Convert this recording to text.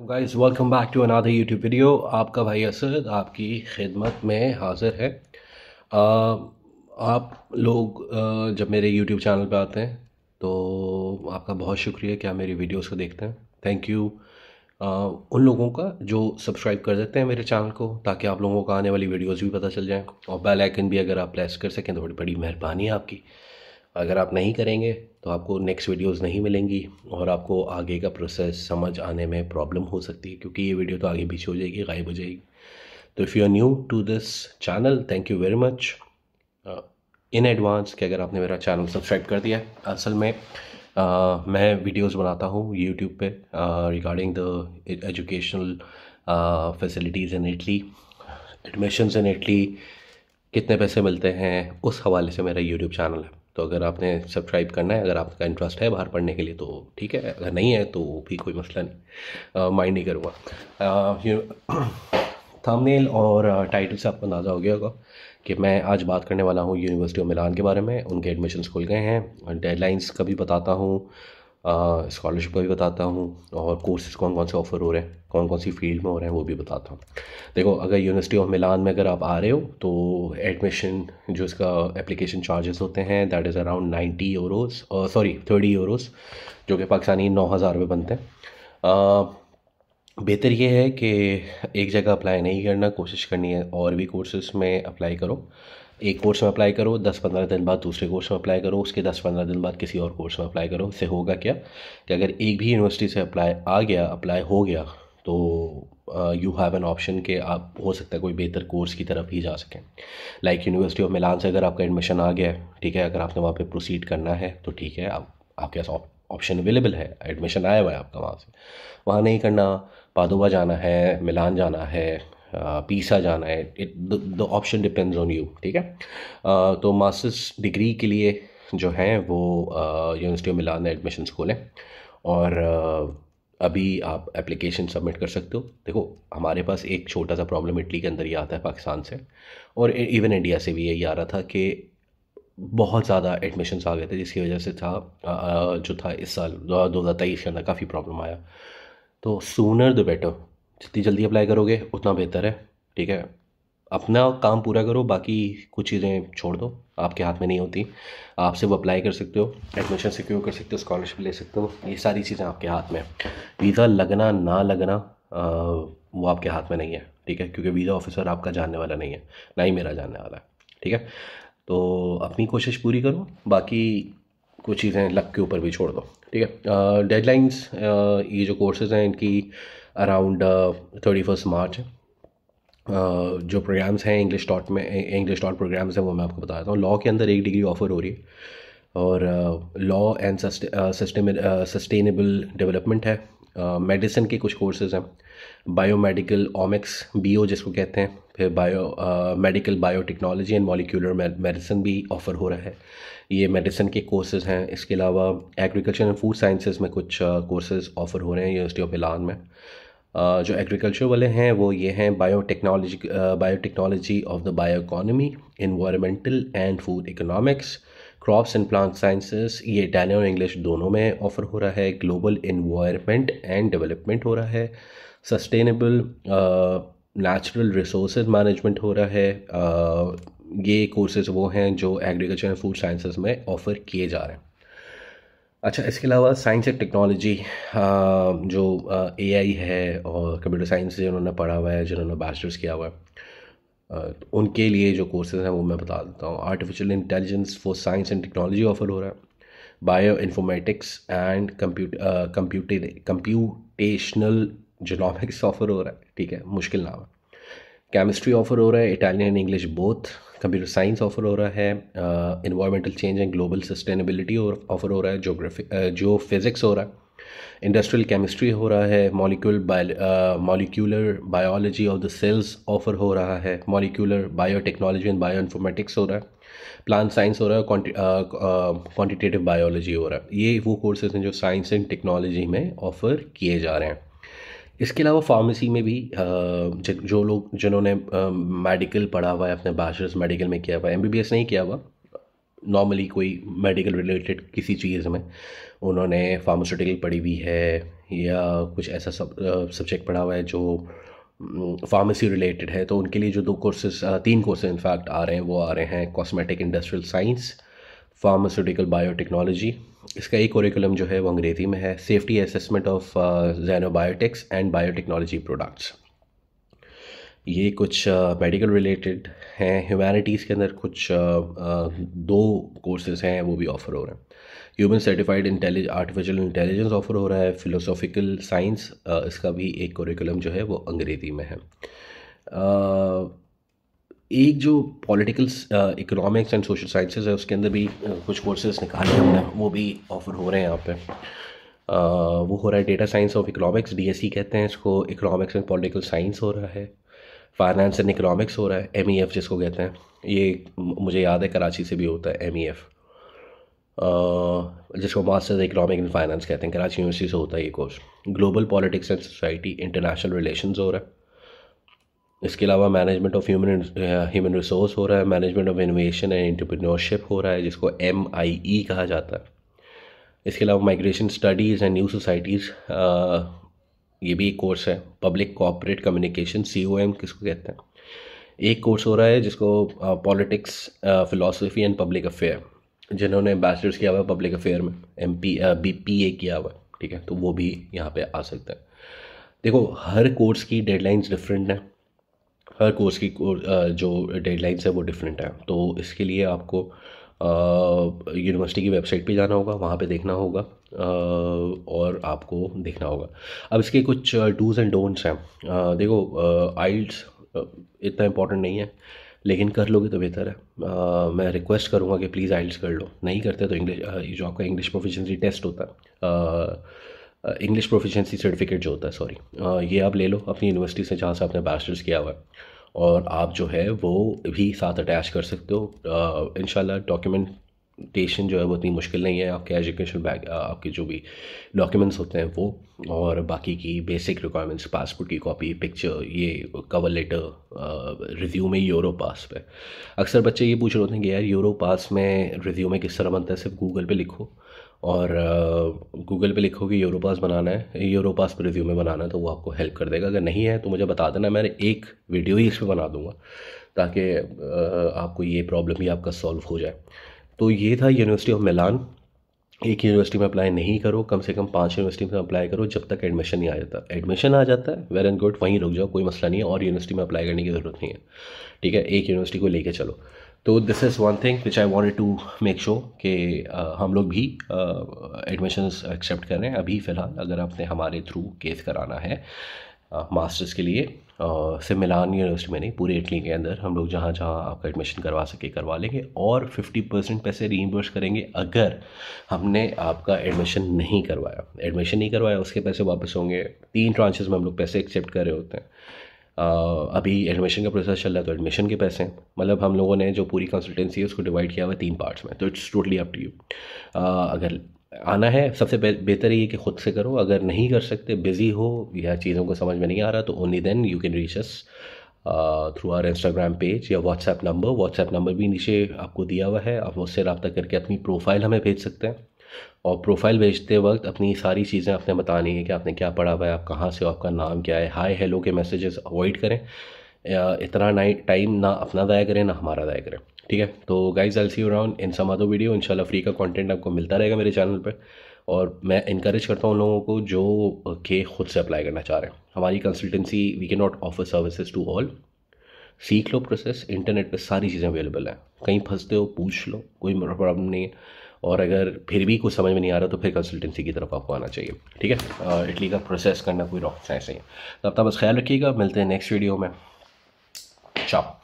guys welcome back to another YouTube video आपका भाई असद आपकी खिदमत में हाज़िर है आ, आप लोग जब मेरे यूट्यूब चैनल पर आते हैं तो आपका बहुत शुक्रिया कि आप मेरी वीडियोस को देखते हैं थैंक यू उन लोगों का जो सब्सक्राइब कर देते हैं मेरे चैनल को ताकि आप लोगों को आने वाली वीडियोज़ भी पता चल जाएँ और बेलाइकन भी अगर आप प्रेस कर सकें तो बड़ी बड़ी मेहरबानी है आपकी अगर आप नहीं करेंगे तो आपको नेक्स्ट वीडियोस नहीं मिलेंगी और आपको आगे का प्रोसेस समझ आने में प्रॉब्लम हो सकती है क्योंकि ये वीडियो तो आगे पीछे हो जाएगी गायब हो जाएगी तो if you are new to this channel thank you very much in advance कि अगर आपने मेरा चैनल सब्सक्राइब कर दिया असल में uh, मैं वीडियोज़ बनाता हूँ यूट्यूब पर regarding the educational facilities in Italy admissions in Italy कितने पैसे मिलते हैं उस हवाले से मेरा यूट्यूब चैनल है तो अगर आपने सब्सक्राइब करना है अगर आपका इंटरेस्ट है बाहर पढ़ने के लिए तो ठीक है अगर नहीं है तो भी कोई मसला नहीं माइंड नहीं करूँगा थंबनेल और टाइटल से आपको अंदाज़ा हो गया होगा कि मैं आज बात करने वाला हूँ यूनिवर्सिटी ऑफ मिलान के बारे में उनके एडमिशन्स खुल गए हैं डेडलाइंस का भी बताता हूँ स्कॉलरशिप का भी बताता हूँ और कोर्सेज कौन कौन से ऑफ़र हो रहे हैं कौन कौन सी फील्ड में हो रहे हैं वो भी बताता हूँ देखो अगर यूनिवर्सिटी ऑफ मिलान में अगर आप आ रहे हो तो एडमिशन जो इसका एप्लीकेशन चार्जेस होते हैं that is around ninety euros sorry thirty euros जो कि पाकिस्तानी नौ हज़ार रुपये बनते हैं बेहतर ये है कि एक जगह अप्लाई नहीं करना कोशिश करनी है और भी कोर्सेज में अप्लाई करो एक कोर्स में अप्लाई करो दस पंद्रह दिन बाद दूसरे कोर्स में अप्लाई करो उसके दस पंद्रह दिन बाद किसी और कोर्स में अप्लाई करो उससे होगा क्या कि अगर एक भी यूनिवर्सिटी से अप्लाई आ गया अप्लाई हो गया तो यू हैव एन ऑप्शन कि आप हो सकता है कोई बेहतर कोर्स की तरफ ही जा सकें लाइक यूनिवर्सिटी ऑफ मिलान से अगर आपका एडमिशन आ गया है ठीक है अगर आपने वहाँ पे प्रोसीड करना है तो ठीक है आप आपके पास ऑप्शन अवेलेबल है एडमिशन आया हुआ है आपका वहाँ से वहाँ नहीं करना पादोवा जाना है मिलान जाना है पीसा uh, जाना है it the option depends on you ठीक है uh, तो मास्टर्स डिग्री के लिए जो हैं वो यूनिवर्सिटी ऑफ मिलान एडमिशन्स खोलें और uh, अभी आप एप्लीकेशन सबमिट कर सकते हो देखो हमारे पास एक छोटा सा प्रॉब्लम इटली के अंदर ही आता है पाकिस्तान से और इवन e, इंडिया से भी यही आ रहा था कि बहुत ज़्यादा एडमिशन्स आ गए थे जिसकी वजह से था जो था इस साल दो हज़ार तेईस के अंदर काफ़ी प्रॉब्लम आया तो सूनर द बेटर जितनी जल्दी अप्लाई करोगे उतना बेहतर है ठीक है अपना काम पूरा करो बाकी कुछ चीज़ें छोड़ दो आपके हाथ में नहीं होती आप सिर्फ अप्लाई कर सकते हो एडमिशन सिक्योर कर सकते हो स्कॉलरशिप ले सकते हो ये सारी चीज़ें आपके हाथ में वीज़ा लगना ना लगना आ, वो आपके हाथ में नहीं है ठीक है क्योंकि वीज़ा ऑफिसर आपका जानने वाला नहीं है ना ही मेरा जानने वाला है ठीक है तो अपनी कोशिश पूरी करो बाकी कुछ चीज़ें लक के ऊपर भी छोड़ दो ठीक है डेडलाइंस ये जो कोर्सेज़ हैं इनकी अराउंड थर्टी फर्स्ट मार्च जो प्रोग्राम्स हैं इंग्लिश डॉट में इंग्लिश डॉट प्रोग्राम्स हैं वो मैं आपको बता देता हूँ लॉ के अंदर एक डिग्री ऑफर हो रही है और लॉ एंड सस्टेनेबल डेवलपमेंट है मेडिसिन uh, के कुछ कोर्सेज हैं बायोमेडिकल ओमिक्स बी जिसको कहते हैं फिर bio medical biotechnology and molecular medicine भी ऑफ़र हो रहा है ये मेडिसिन के कोर्सेज हैं इसके अलावा एग्रीकल्चर एंड फूड साइंसेज में कुछ कोर्सेज uh, ऑफ़र हो रहे हैं यूनिवर्सिटी ऑफ इलान में जो एग्रीकल्चर वाले हैं वो ये हैं biotechnology biotechnology of the bio economy environmental and food economics crops and plant sciences ये इटालियन और इंग्लिश दोनों में ऑफर हो रहा है ग्लोबल इन्वायरमेंट एंड डेवलपमेंट हो रहा है सस्टेनेबल नेचुरल रिसोर्स मैनेजमेंट हो रहा है uh, ये कोर्सेज वो हैं जो एग्रीकल्चर एंड फूड साइंसेस में ऑफ़र किए जा रहे हैं अच्छा इसके अलावा साइंस एंड टेक्नोलॉजी जो ए आई है और कंप्यूटर साइंस जिन्होंने पढ़ा हुआ है जिन्होंने बैचलर्स किया हुआ है तो उनके लिए जो कोर्सेज हैं वो मैं बता देता हूँ artificial intelligence for science and technology offer हो रहा है bio informatics and compute computational genomics offer हो रहा है ठीक है मुश्किल नाम है केमिस्ट्री ऑफर हो रहा है Italian English both computer science offer हो रहा है environmental change and global sustainability offer हो रहा है जोग्राफी जो फिज़िक्स हो रहा है इंडस्ट्रियल केमिस्ट्री हो रहा है molecule molecular biology of the cells offer हो रहा है molecular biotechnology and bio informatics हो रहा है प्लान साइंस हो रहा है क्वान्टिटेटिव बायोलॉजी हो रहा है ये वो कोर्सेज हैं जो साइंस एंड टेक्नोलॉजी में ऑफ़र किए जा रहे हैं इसके अलावा फार्मेसी में भी जो लोग जिन्होंने मेडिकल पढ़ा हुआ है अपने बैचलर्स मेडिकल में किया हुआ है एम नहीं किया हुआ नॉर्मली कोई मेडिकल रिलेटेड किसी चीज़ में उन्होंने फार्मास्यूटिकल पढ़ी हुई है या कुछ ऐसा सब सब्जेक्ट पढ़ा हुआ है जो फार्मेसी रिलेटेड है तो उनके लिए जो दो कोर्सेज तीन कोर्सेज इनफैक्ट आ रहे हैं वो आ रहे हैं cosmetic industrial science pharmaceutical biotechnology इसका एक कोरिकुलम जो है वो अंग्रेज़ी में है safety assessment of xenobiotics and biotechnology products ये कुछ मेडिकल uh, रिलेटेड हैं ह्यूमैनिटीज़ के अंदर कुछ uh, uh, दो कोर्सेज हैं वो भी ऑफ़र हो रहे हैं human certified intelligence artificial intelligence offer हो रहा है फिलोसॉफिकल साइंस uh, इसका भी एक कोरिकुलम जो है वो अंग्रेज़ी में है uh, एक जो political economics and social sciences है उसके अंदर भी uh, कुछ कोर्सेज निकाले हमने वो भी ऑफर हो रहे हैं यहाँ पे आ, uh, वो हो रहा है data science of economics D कहते हैं इसको इकोनॉमिक्स एंड पॉलिटिकल साइंस हो रहा है फाइनेंस एंड इकोनॉमिक्स हो रहा है एम e जिसको कहते हैं ये मुझे याद है कराची से भी होता है एम e uh, जिसको मास्टर्स इकोनॉमिक एंड फाइनेंस कहते हैं कराची यूनिवर्सिटी से होता है ये course global politics and society international relation हो रहा है इसके अलावा management of human human resource हो रहा है management of innovation and entrepreneurship हो रहा है जिसको एम आई ई कहा जाता है इसके अलावा migration studies and new societies ये भी एक कोर्स है public corporate communication C O M किसको कहते हैं एक कोर्स हो रहा है जिसको politics philosophy and public affair जिन्होंने एम्बेसडर्स किया हुआ है पब्लिक अफेयर में M P B P A किया हुआ है ठीक है तो वो भी यहाँ पे आ सकते हैं देखो हर कोर्स की डेडलाइंस डिफरेंट हैं हर कोर्स की जो डेडलाइंस है वो डिफरेंट है तो इसके लिए आपको यूनिवर्सिटी की वेबसाइट पे जाना होगा वहाँ पे देखना होगा और आपको देखना होगा अब इसके कुछ डूज़ एंड डोंट्स हैं देखो आइल्स इतना इम्पोर्टेंट नहीं है लेकिन कर लोगे तो बेहतर है आ, मैं रिक्वेस्ट करूँगा कि प्लीज़ आइल्स कर लो नहीं करते तो इंग्लिश जो आपका इंग्लिश प्रोफिशेंसी टेस्ट होता है इंग्लिश प्रोफिशेंसी सर्टिफिकेट जो होता है सॉरी uh, ये आप ले लो अपनी यूनिवर्सिटी से जहाँ से आपने बैचलर्स किया हुआ है और आप जो है वो भी साथ अटैच कर सकते हो इन डॉक्यूमेंट डॉक्यूमेंटेशन जो है वो इतनी मुश्किल नहीं है आपके एजुकेशन बैग uh, आपके जो भी डॉक्यूमेंट्स होते हैं वो और बाकी की बेसिक रिक्वायरमेंट्स पासपोर्ट की कॉपी पिक्चर ये cover letter resume Europass पे अक्सर बच्चे ये पूछ रहे होते हैं कि यार यूरो पास में रिज्यूमे किस तरह बनता है सिर्फ गूगल पे लिखो और गूगल पे लिखोगे यूरोपास बनाना है यूरोपास पर रिज्यूमे बनाना है तो वो आपको हेल्प कर देगा अगर नहीं है तो मुझे बता देना मैं एक वीडियो ही इस पर बना दूँगा ताकि आपको ये प्रॉब्लम ही आपका सॉल्व हो जाए तो ये था यूनिवर्सिटी ऑफ मिलान एक यूनिवर्सिटी में अप्लाई नहीं करो कम से कम पांच यूनिवर्सिटी में अप्लाई करो जब तक एडमिशन नहीं आ जाता एडमिशन आ जाता है वेर एंड गुड वहीं रुक जाओ कोई मसला नहीं है और यूनिवर्सिटी में अप्लाई करने की ज़रूरत नहीं है ठीक है एक यूनिवर्सिटी को लेकर चलो तो this is one thing which I want to make sure कि uh, हम लोग भी एडमिशन्स एक्सेप्ट करें अभी फ़िलहाल अगर आपने हमारे थ्रू केस कराना है मास्टर्स uh, के लिए सिर्फ मिलान यूनिवर्सिटी में नहीं पूरे इटली के अंदर हम लोग जहाँ जहाँ आपका एडमिशन करवा सके करवा लेंगे और फिफ्टी परसेंट पैसे रीइम्बर्स करेंगे अगर हमने आपका एडमिशन नहीं करवाया एडमिशन नहीं करवाया उसके पैसे वापस होंगे तीन ट्रांचेस में हम लोग पैसे एक्सेप्ट कर रहे होते हैं अभी एडमिशन का प्रोसेस चल रहा है तो एडमिशन के पैसे हैं मतलब हम लोगों ने जो पूरी कंसल्टेंसी है उसको डिवाइड किया हुआ है तीन पार्ट्स में तो it's totally up to you अगर आना है सबसे बेहतर ये कि खुद से करो अगर नहीं कर सकते बिजी हो या चीज़ों को समझ में नहीं आ रहा तो only then you can reach us through our Instagram page या व्हाट्सएप नंबर व्हाट्सएप नंबर भी नीचे आपको दिया हुआ है आप उससे रबता करके अपनी प्रोफाइल हमें भेज सकते हैं और प्रोफाइल भेजते वक्त अपनी सारी चीज़ें आपने बतानी है कि आपने क्या पढ़ा हुआ है आप कहाँ से हो आपका नाम क्या है हाय हेलो के मैसेजेस अवॉइड करें इतना नाइट टाइम ना अपना दाया करें ना हमारा दाया करें ठीक है तो guys I see round in some other video इन फ्री का कॉन्टेंट आपको मिलता रहेगा मेरे चैनल पर और मैं इनक्रेज करता हूँ उन लोगों को जो के खुद से अप्लाई करना चाह रहे हैं हमारी consultancy we can not offer services to all सीख लो प्रोसेस इंटरनेट पे सारी चीज़ें अवेलेबल हैं कहीं फंसते हो पूछ लो कोई प्रॉब्लम नहीं है और अगर फिर भी कुछ समझ में नहीं आ रहा तो फिर कंसल्टेंसी की तरफ आपको आना चाहिए ठीक है इटली का प्रोसेस करना कोई रॉक साइंस नहीं है तो तब तक बस ख्याल रखिएगा मिलते हैं नेक्स्ट वीडियो में चाप